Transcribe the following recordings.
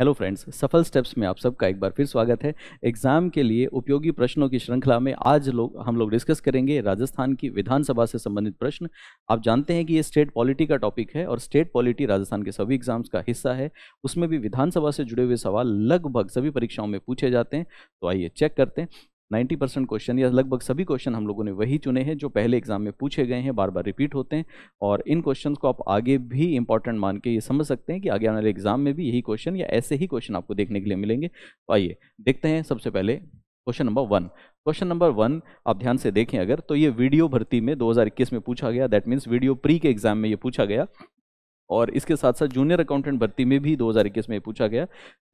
hello friends सफल steps में आप सबका एक बार फिर स्वागत है एग्जाम के लिए उपयोगी प्रश्नों की श्रृंखला में आज लोग हम लोग डिस्कस करेंगे राजस्थान की विधानसभा से संबंधित प्रश्न आप जानते हैं कि ये स्टेट पॉलिटी का टॉपिक है और स्टेट पॉलिटी राजस्थान के सभी एग्जाम्स का हिस्सा है उसमें भी विधानसभा से जुड़े हुए सवाल लगभग सभी परीक्षाओं में पूछे जाते हैं तो आइए चेक करते हैं 90 परसेंट क्वेश्चन या लगभग सभी क्वेश्चन हम लोगों ने वही चुने हैं जो पहले एग्जाम में पूछे गए हैं बार बार रिपीट होते हैं और इन क्वेश्चन को आप आगे भी इंपॉर्टेंट मान के ये समझ सकते हैं कि आगे आने वाले एग्जाम में भी यही क्वेश्चन या ऐसे ही क्वेश्चन आपको देखने के लिए मिलेंगे तो आइए देखते हैं सबसे पहले question number one question number one आप ध्यान से देखें अगर तो ये वीडियो भर्ती में 2021 में पूछा गया दैट मीन्स वीडियो प्री के एग्जाम में ये पूछा गया और इसके साथ साथ जूनियर अकाउंटेंट भर्ती में भी 2021 में पूछा गया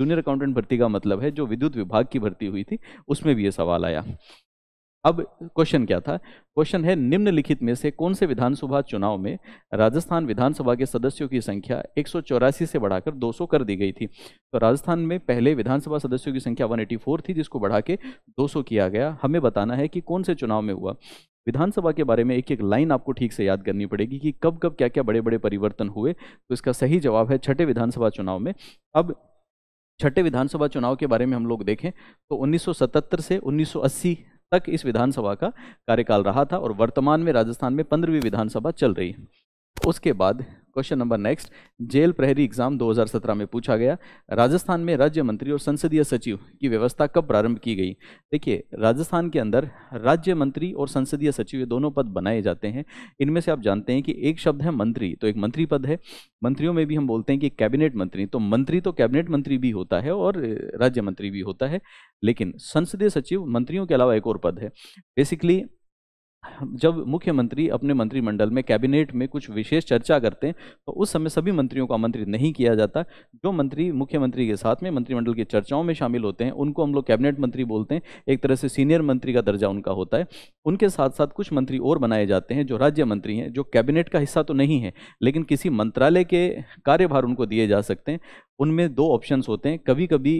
जूनियर अकाउंटेंट भर्ती का मतलब है जो विद्युत विभाग की भर्ती हुई थी उसमें भी ये सवाल आया अब क्वेश्चन क्या था क्वेश्चन है निम्नलिखित में से कौन से विधानसभा चुनाव में राजस्थान विधानसभा के सदस्यों की संख्या एक से बढ़ाकर 200 कर दी गई थी तो राजस्थान में पहले विधानसभा सदस्यों की संख्या 184 थी जिसको बढ़ा के 200 किया गया हमें बताना है कि कौन से चुनाव में हुआ विधानसभा के बारे में एक एक लाइन आपको ठीक से याद करनी पड़ेगी कि कब कब क्या क्या बड़े बड़े परिवर्तन हुए तो इसका सही जवाब है छठे विधानसभा चुनाव में अब छठे विधानसभा चुनाव के बारे में हम लोग देखें तो 1977 से 1980 तक इस विधानसभा का कार्यकाल रहा था और वर्तमान में राजस्थान में पंद्रहवीं विधानसभा चल रही है उसके बाद क्वेश्चन नंबर नेक्स्ट जेल प्रहरी एग्जाम 2017 में पूछा गया राजस्थान में राज्य मंत्री और संसदीय सचिव की व्यवस्था कब प्रारंभ की गई देखिए राजस्थान के अंदर राज्य मंत्री और संसदीय सचिव ये दोनों पद बनाए जाते हैं इनमें से आप जानते हैं कि एक शब्द है मंत्री तो एक मंत्री पद है मंत्रियों में भी हम बोलते हैं कि कैबिनेट मंत्री तो मंत्री तो कैबिनेट मंत्री भी होता है और राज्य मंत्री भी होता है लेकिन संसदीय सचिव मंत्रियों के अलावा एक और पद है बेसिकली जब मुख्यमंत्री अपने मंत्रिमंडल में कैबिनेट में कुछ विशेष चर्चा करते हैं तो उस समय सभी मंत्रियों को आमंत्रित नहीं किया जाता जो मंत्री मुख्यमंत्री के साथ में मंत्रिमंडल की चर्चाओं में शामिल होते हैं उनको हम लोग कैबिनेट मंत्री बोलते हैं एक तरह से सीनियर मंत्री का दर्जा उनका होता है उनके साथ साथ कुछ मंत्री और बनाए जाते हैं जो राज्य मंत्री हैं जो कैबिनेट का हिस्सा तो नहीं है लेकिन किसी मंत्रालय के कार्यभार उनको दिए जा सकते हैं उनमें दो ऑप्शंस होते हैं कभी कभी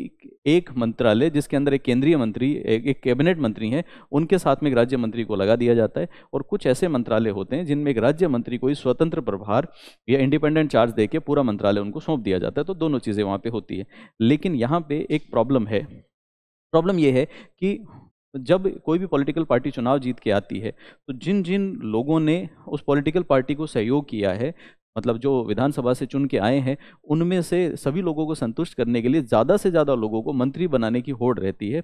एक मंत्रालय जिसके अंदर एक केंद्रीय मंत्री एक, एक कैबिनेट मंत्री हैं उनके साथ में एक राज्य मंत्री को लगा दिया जाता है और कुछ ऐसे मंत्रालय होते हैं जिनमें एक राज्य मंत्री को ही स्वतंत्र प्रभार या इंडिपेंडेंट चार्ज दे के पूरा मंत्रालय उनको सौंप दिया जाता है तो दोनों चीज़ें वहाँ पर होती है लेकिन यहाँ पर एक प्रॉब्लम है प्रॉब्लम यह है कि जब कोई भी पॉलिटिकल पार्टी चुनाव जीत के आती है तो जिन जिन लोगों ने उस पॉलिटिकल पार्टी को सहयोग किया है मतलब जो विधानसभा से चुन के आए हैं उनमें से सभी लोगों को संतुष्ट करने के लिए ज़्यादा से ज़्यादा लोगों को मंत्री बनाने की होड़ रहती है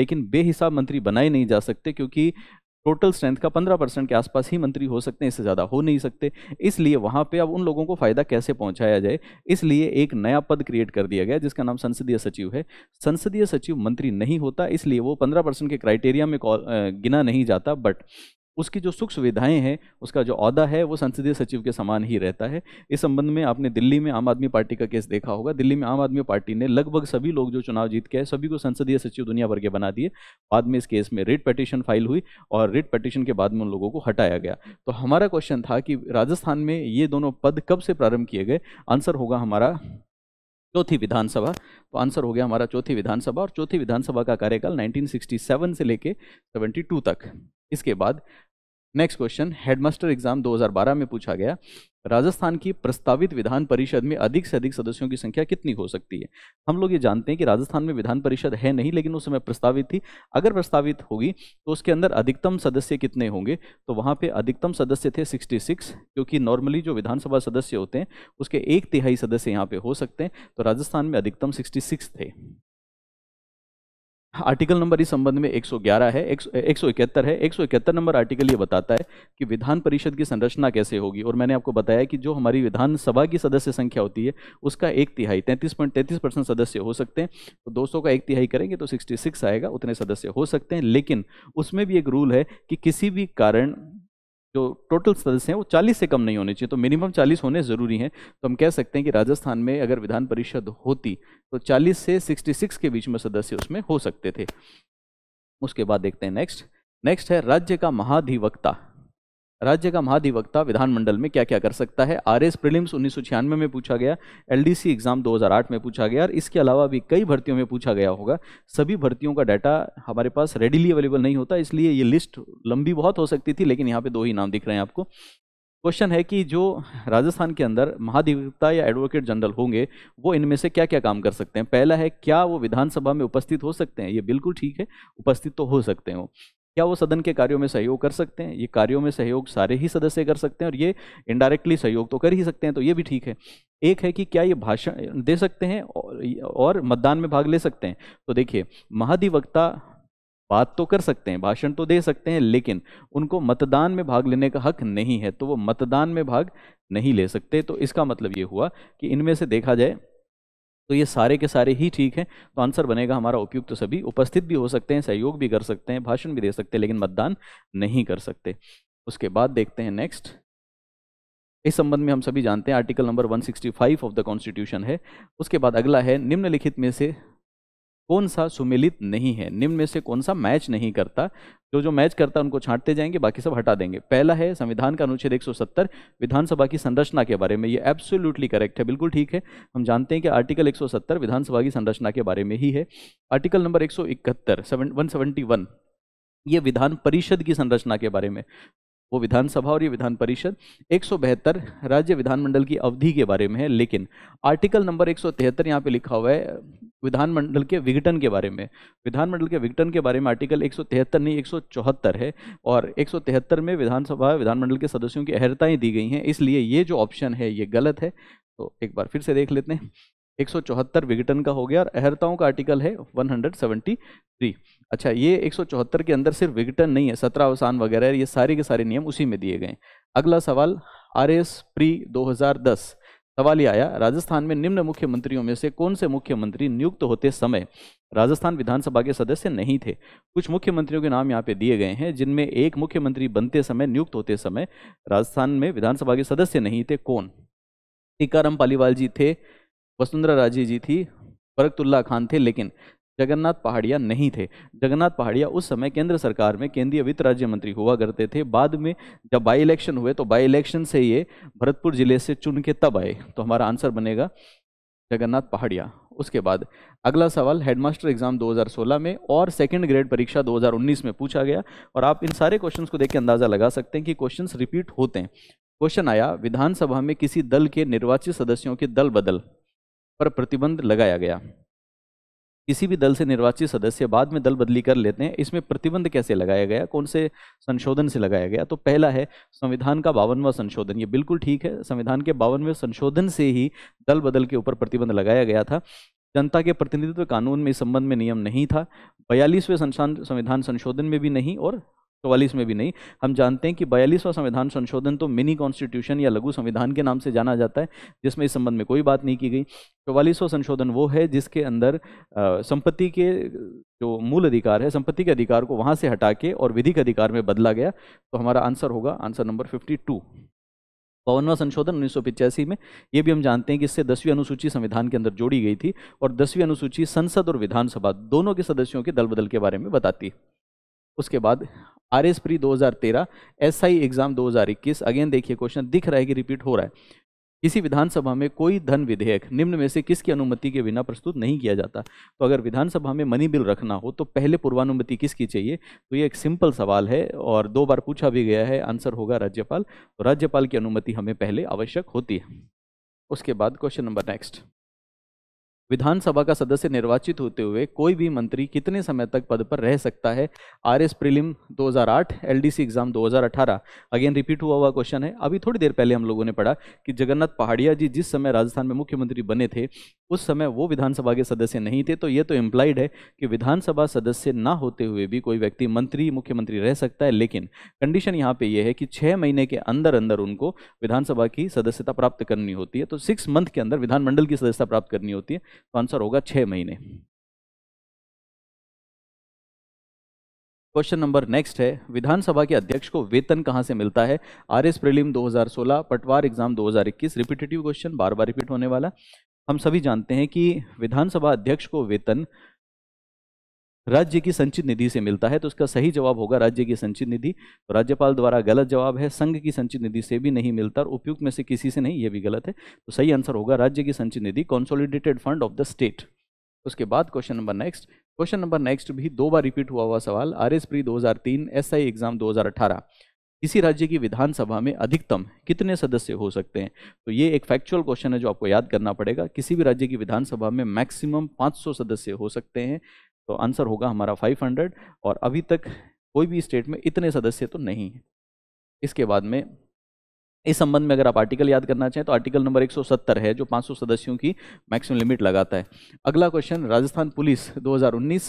लेकिन बेहिसाब मंत्री बनाए नहीं जा सकते क्योंकि टोटल स्ट्रेंथ का 15 परसेंट के आसपास ही मंत्री हो सकते हैं इससे ज़्यादा हो नहीं सकते इसलिए वहाँ पे अब उन लोगों को फ़ायदा कैसे पहुँचाया जाए इसलिए एक नया पद क्रिएट कर दिया गया जिसका नाम संसदीय सचिव है संसदीय सचिव मंत्री नहीं होता इसलिए वो 15 परसेंट के क्राइटेरिया में गिना नहीं जाता बट उसकी जो सुख सुविधाएं हैं उसका जो अहदा है वो संसदीय सचिव के समान ही रहता है इस संबंध में आपने दिल्ली में आम आदमी पार्टी का केस देखा होगा दिल्ली में आम आदमी पार्टी ने लगभग सभी लोग जो चुनाव जीत के हैं सभी को संसदीय सचिव दुनिया भर के बना दिए बाद में इस केस में रिट पटिशन फाइल हुई और रिट पटिशन के बाद में उन लोगों को हटाया गया तो हमारा क्वेश्चन था कि राजस्थान में ये दोनों पद कब से प्रारंभ किए गए आंसर होगा हमारा चौथी विधानसभा तो आंसर हो गया हमारा चौथी विधानसभा और चौथी विधानसभा का कार्यकाल 1967 से लेके 72 तक इसके बाद नेक्स्ट क्वेश्चन हेडमास्टर एग्जाम 2012 में पूछा गया राजस्थान की प्रस्तावित विधान परिषद में अधिक से अधिक सदस्यों की संख्या कितनी हो सकती है हम लोग ये जानते हैं कि राजस्थान में विधान परिषद है नहीं लेकिन उस समय प्रस्तावित थी अगर प्रस्तावित होगी तो उसके अंदर अधिकतम सदस्य कितने होंगे तो वहाँ पे अधिकतम सदस्य थे 66 क्योंकि नॉर्मली जो विधानसभा सदस्य होते हैं उसके एक तिहाई सदस्य यहाँ पे हो सकते हैं तो राजस्थान में अधिकतम सिक्सटी थे आर्टिकल नंबर इस संबंध में 111 है एक सौ इकहत्तर है एक सौ इकहत्तर नंबर आर्टिकल ये बताता है कि विधान परिषद की संरचना कैसे होगी और मैंने आपको बताया कि जो हमारी विधानसभा की सदस्य संख्या होती है उसका एक तिहाई तैंतीस पॉइंट तैंतीस परसेंट सदस्य हो सकते हैं तो दो का एक तिहाई करेंगे तो सिक्सटी आएगा उतने सदस्य हो सकते हैं लेकिन उसमें भी एक रूल है कि किसी भी कारण जो टोटल सदस्य हैं वो 40 से कम नहीं होने चाहिए तो मिनिमम 40 होने ज़रूरी हैं तो हम कह सकते हैं कि राजस्थान में अगर विधान परिषद होती तो 40 से 66 के बीच में सदस्य उसमें हो सकते थे उसके बाद देखते हैं नेक्स्ट नेक्स्ट है राज्य का महाधिवक्ता राज्य का महाधिवक्ता विधानमंडल में क्या क्या कर सकता है आर एस प्रिलिम्स उन्नीस में पूछा गया एल एग्जाम 2008 में पूछा गया और इसके अलावा भी कई भर्तियों में पूछा गया होगा सभी भर्तियों का डाटा हमारे पास रेडिली अवेलेबल नहीं होता इसलिए ये लिस्ट लंबी बहुत हो सकती थी लेकिन यहाँ पे दो ही नाम दिख रहे हैं आपको क्वेश्चन है कि जो राजस्थान के अंदर महाधिवक्ता या एडवोकेट जनरल होंगे वो इनमें से क्या क्या काम कर सकते हैं पहला है क्या वो विधानसभा में उपस्थित हो सकते हैं ये बिल्कुल ठीक है उपस्थित तो हो सकते हैं क्या वो सदन के कार्यों में सहयोग कर सकते हैं ये कार्यों में सहयोग सारे ही सदस्य कर सकते हैं और ये इनडायरेक्टली सहयोग तो कर ही सकते हैं तो ये भी ठीक है एक है कि क्या ये भाषण दे सकते हैं और, और मतदान में भाग ले सकते हैं तो देखिए महाधिवक्ता बात तो कर सकते हैं भाषण तो दे सकते हैं लेकिन उनको मतदान में भाग लेने का हक नहीं है तो वो मतदान में भाग नहीं ले सकते तो इसका मतलब ये हुआ कि इनमें से देखा जाए तो ये सारे के सारे ही ठीक हैं तो आंसर बनेगा हमारा उपयुक्त तो सभी उपस्थित भी हो सकते हैं सहयोग भी कर सकते हैं भाषण भी दे सकते हैं लेकिन मतदान नहीं कर सकते उसके बाद देखते हैं नेक्स्ट इस संबंध में हम सभी जानते हैं article number 165 of the constitution है उसके बाद अगला है निम्नलिखित में से कौन सा सुमिलित नहीं है निम्न में से कौन सा मैच नहीं करता जो जो मैच करता है उनको छांटते जाएंगे बाकी सब हटा देंगे पहला है संविधान का अनुच्छेद 170 विधानसभा की संरचना के बारे में ये एब्सोल्युटली करेक्ट है बिल्कुल ठीक है हम जानते हैं कि आर्टिकल 170 विधानसभा की संरचना के बारे में ही है आर्टिकल नंबर एक सौ ये विधान परिषद की संरचना के बारे में वो विधानसभा और ये विधान परिषद एक राज्य विधानमंडल की अवधि के बारे में है लेकिन आर्टिकल नंबर एक सौ यहाँ पे लिखा हुआ है विधानमंडल के विघटन के बारे में विधानमंडल के विघटन के बारे में आर्टिकल एक नहीं एक है और एक में विधानसभा विधानमंडल के सदस्यों की अहरताएँ दी गई हैं इसलिए ये जो ऑप्शन है ये गलत है तो एक बार फिर से देख लेते हैं एक विघटन का हो गया और अहरताओं का आर्टिकल है वन अच्छा ये एक के अंदर सिर्फ विघटन नहीं है सत्रह अवसान वगैरह ये सारे के सारे नियम उसी में दिए गए अगला सवाल आर एस प्री 2010 सवाल ये आया राजस्थान में निम्न मुख्यमंत्रियों में से कौन से मुख्यमंत्री नियुक्त होते समय राजस्थान विधानसभा के सदस्य नहीं थे कुछ मुख्यमंत्रियों के नाम यहाँ पे दिए गए हैं जिनमें एक मुख्यमंत्री बनते समय नियुक्त होते समय राजस्थान में विधानसभा के सदस्य नहीं थे कौन टीकाराम पालीवाल जी थे वसुंधरा राजे जी थी फरकतुल्ला खान थे लेकिन जगन्नाथ पहाड़िया नहीं थे जगन्नाथ पहाड़िया उस समय केंद्र सरकार में केंद्रीय वित्त राज्य मंत्री हुआ करते थे बाद में जब बाई इलेक्शन हुए तो बाई इलेक्शन से ये भरतपुर जिले से चुन के तब आए तो हमारा आंसर बनेगा जगन्नाथ पहाड़िया उसके बाद अगला सवाल हेडमास्टर एग्जाम 2016 में और सेकंड ग्रेड परीक्षा 2019 में पूछा गया और आप इन सारे क्वेश्चंस को देख के अंदाज़ा लगा सकते हैं कि क्वेश्चंस रिपीट होते हैं क्वेश्चन आया विधानसभा में किसी दल के निर्वाचित सदस्यों के दल बदल पर प्रतिबंध लगाया गया किसी भी दल से निर्वाचित सदस्य बाद में दल बदली कर लेते हैं इसमें प्रतिबंध कैसे लगाया गया कौन से संशोधन से लगाया गया तो पहला है संविधान का बावनवा संशोधन ये बिल्कुल ठीक है संविधान के बावनवें संशोधन से ही दल बदल के ऊपर प्रतिबंध लगाया गया था जनता के प्रतिनिधित्व कानून में इस संबंध में नियम नहीं था बयालीसवें संविधान संशोधन में भी नहीं और चौवालीस में भी नहीं हम जानते हैं कि बयालीसवां संविधान संशोधन तो मिनी कॉन्स्टिट्यूशन या लघु संविधान के नाम से जाना जाता है जिसमें इस संबंध में कोई बात नहीं की गई चौवालीसवां संशोधन वो है जिसके अंदर संपत्ति के जो मूल अधिकार है संपत्ति के अधिकार को वहाँ से हटा के और विधिक अधिकार में बदला गया तो हमारा आंसर होगा आंसर नंबर फिफ्टी टू बावनवा संशोधन उन्नीस में ये भी हम जानते हैं कि इससे दसवीं अनुसूची संविधान के अंदर जोड़ी गई थी और दसवीं अनुसूची संसद और विधानसभा दोनों के सदस्यों के दल बदल के बारे में बताती है उसके बाद आर एस प्री दो हज़ार तेरह एस आई एग्ज़ाम दो हज़ार इक्कीस अगेन देखिए क्वेश्चन दिख रहा है कि रिपीट हो रहा है किसी विधानसभा में कोई धन विधेयक निम्न में से किसकी अनुमति के बिना प्रस्तुत नहीं किया जाता तो अगर विधानसभा में मनी बिल रखना हो तो पहले पूर्वानुमति किसकी चाहिए तो ये एक सिंपल सवाल है और दो बार पूछा भी गया है आंसर होगा राज्यपाल तो राज्यपाल की अनुमति हमें पहले आवश्यक होती है उसके बाद क्वेश्चन नंबर नेक्स्ट विधानसभा का सदस्य निर्वाचित होते हुए कोई भी मंत्री कितने समय तक पद पर रह सकता है आर एस प्रिलिम दो एलडीसी एग्जाम 2018 अगेन रिपीट हुआ हुआ क्वेश्चन है अभी थोड़ी देर पहले हम लोगों ने पढ़ा कि जगन्नाथ पहाड़िया जी जिस समय राजस्थान में मुख्यमंत्री बने थे उस समय वो विधानसभा के सदस्य नहीं थे तो ये तो इम्प्लाइड है कि विधानसभा सदस्य ना होते हुए भी कोई व्यक्ति मंत्री मुख्यमंत्री रह सकता है लेकिन कंडीशन यहाँ पे ये है कि छः महीने के अंदर अंदर उनको विधानसभा की सदस्यता प्राप्त करनी होती है तो सिक्स मंथ के अंदर विधानमंडल की सदस्यता प्राप्त करनी होती है तो आंसर होगा छः महीने क्वेश्चन नंबर नेक्स्ट है विधानसभा के अध्यक्ष को वेतन कहां से मिलता है आर एस प्रिलिम 2016 पटवार एग्जाम 2021 रिपीटेटिव क्वेश्चन बार बार रिपीट होने वाला हम सभी जानते हैं कि विधानसभा अध्यक्ष को वेतन राज्य की संचित निधि से मिलता है तो उसका सही जवाब होगा राज्य की संचित निधि तो राज्यपाल द्वारा गलत जवाब है संघ की संचित निधि से भी नहीं मिलता और उपयुक्त में से किसी से नहीं ये भी गलत है तो सही आंसर होगा राज्य की संचित निधि consolidated fund of the state उसके बाद question number next question number next भी दो बार रिपीट हुआ हुआ सवाल आर एस प्री दो हज़ार तीन एस आई एग्जाम दो हज़ार अठारह किसी राज्य की विधानसभा में अधिकतम कितने सदस्य हो सकते हैं तो ये एक फैक्चुअल क्वेश्चन है जो आपको याद करना पड़ेगा किसी भी राज्य की विधानसभा में मैक्सिमम 500 सदस्य हो सकते हैं तो आंसर होगा हमारा 500 और अभी तक कोई भी स्टेट में इतने सदस्य तो नहीं है इसके बाद में इस संबंध में अगर आप आर्टिकल याद करना चाहें तो आर्टिकल नंबर 170 है जो 500 सदस्यों की मैक्सिमम लिमिट लगाता है अगला क्वेश्चन राजस्थान पुलिस 2019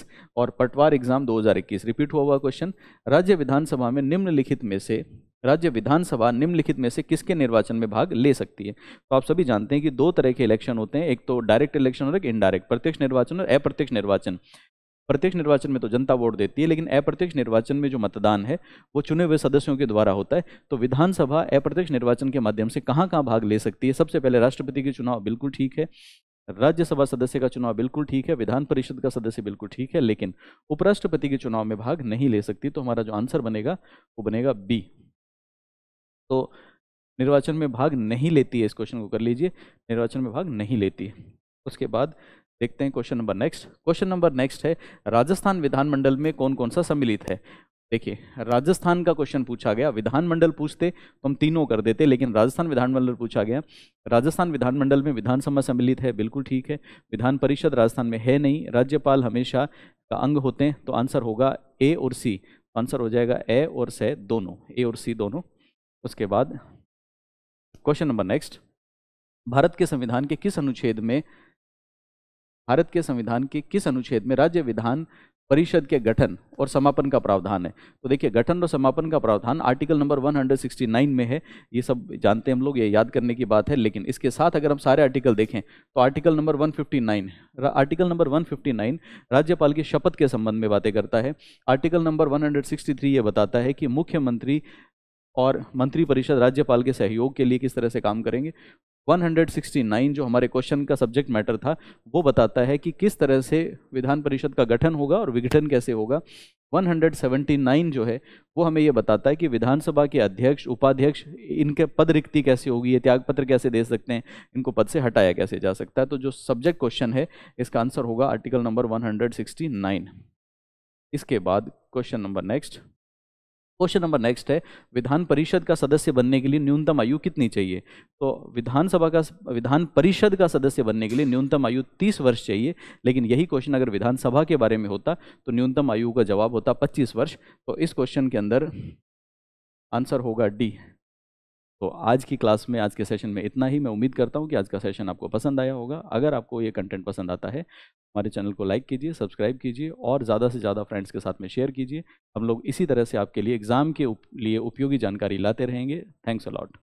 और पटवार एग्जाम 2021 रिपीट हुआ हुआ क्वेश्चन राज्य विधानसभा में निम्नलिखित में से राज्य विधानसभा निम्नलिखित में से किसके निर्वाचन में भाग ले सकती है तो आप सभी जानते हैं कि दो तरह के इलेक्शन होते हैं एक तो डायरेक्ट इलेक्शन और एक इनडायरेक्ट प्रत्यक्ष निर्वाचन और अप्रत्यक्ष निर्वाचन प्रत्यक्ष निर्वाचन में तो जनता वोट देती है लेकिन अप्रत्यक्ष निर्वाचन में जो मतदान है वो चुने हुए सदस्यों के द्वारा होता है तो विधानसभा अप्रत्यक्ष निर्वाचन के माध्यम से कहाँ कहाँ भाग ले सकती है सबसे पहले राष्ट्रपति के चुनाव बिल्कुल ठीक है राज्यसभा सदस्य का चुनाव बिल्कुल ठीक है विधान परिषद का सदस्य बिल्कुल ठीक है लेकिन उपराष्ट्रपति के चुनाव में भाग नहीं ले सकती तो हमारा जो आंसर बनेगा वो बनेगा बी तो निर्वाचन में भाग नहीं लेती है इस क्वेश्चन को कर लीजिए निर्वाचन में भाग नहीं लेती है उसके बाद देखते हैं question number next question number next है राजस्थान विधानमंडल में कौन कौन सा सम्मिलित है देखिए राजस्थान का क्वेश्चन पूछा गया विधानमंडल पूछते तो हम तीनों कर देते लेकिन राजस्थान विधानमंडल पूछा गया राजस्थान विधानमंडल में विधानसभा सम्मिलित है बिल्कुल ठीक है विधान परिषद राजस्थान में है नहीं राज्यपाल हमेशा का अंग होते हैं तो आंसर होगा ए और सी तो आंसर हो जाएगा ए और से दोनों ए और सी दोनों उसके बाद क्वेश्चन नंबर नेक्स्ट भारत के संविधान के किस अनुच्छेद में भारत के संविधान के किस अनुच्छेद में राज्य विधान परिषद के गठन और समापन का प्रावधान है तो देखिए गठन और समापन का प्रावधान आर्टिकल नंबर 169 में है ये सब जानते हैं हम लोग ये याद करने की बात है लेकिन इसके साथ अगर हम सारे आर्टिकल देखें तो आर्टिकल नंबर 159 आर्टिकल नंबर 159 राज्यपाल की शपथ के संबंध में बातें करता है आर्टिकल नंबर वन ये बताता है कि मुख्यमंत्री और मंत्रिपरिषद राज्यपाल के सहयोग के लिए किस तरह से काम करेंगे 169 जो हमारे क्वेश्चन का सब्जेक्ट मैटर था वो बताता है कि किस तरह से विधान परिषद का गठन होगा और विघटन कैसे होगा 179 जो है वो हमें ये बताता है कि विधानसभा के अध्यक्ष उपाध्यक्ष इनके पद रिक्ति कैसे होगी ये त्यागपत्र कैसे दे सकते हैं इनको पद से हटाया कैसे जा सकता है तो जो सब्जेक्ट क्वेश्चन है इसका आंसर होगा आर्टिकल नंबर वन इसके बाद question number next question number next है विधान परिषद का सदस्य बनने के लिए न्यूनतम आयु कितनी चाहिए तो विधानसभा का विधान परिषद का सदस्य बनने के लिए न्यूनतम आयु 30 वर्ष चाहिए लेकिन यही क्वेश्चन अगर विधानसभा के बारे में होता तो न्यूनतम आयु का जवाब होता 25 वर्ष तो इस क्वेश्चन के अंदर आंसर होगा डी तो आज की क्लास में आज के सेशन में इतना ही मैं उम्मीद करता हूँ कि आज का सेशन आपको पसंद आया होगा अगर आपको ये कंटेंट पसंद आता है हमारे चैनल को लाइक कीजिए सब्सक्राइब कीजिए और ज़्यादा से ज़्यादा फ्रेंड्स के साथ में शेयर कीजिए हम लोग इसी तरह से आपके लिए एग्ज़ाम के उप, लिए उपयोगी जानकारी लाते रहेंगे थैंक्स अलॉट